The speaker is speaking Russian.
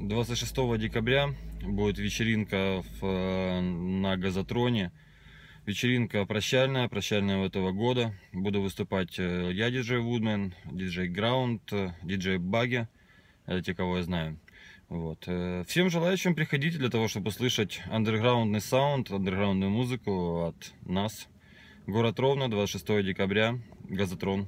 26 декабря будет вечеринка в, э, на газотроне. Вечеринка прощальная, прощальная этого года. Буду выступать э, я, диджей Вудмен, диджей Граунд, диджей Баги. Это те, кого я знаю. Вот. Э, всем желающим приходите для того, чтобы услышать андерграундный саунд, андерграундную музыку от нас. Город Ровно, 26 декабря, Газотрон.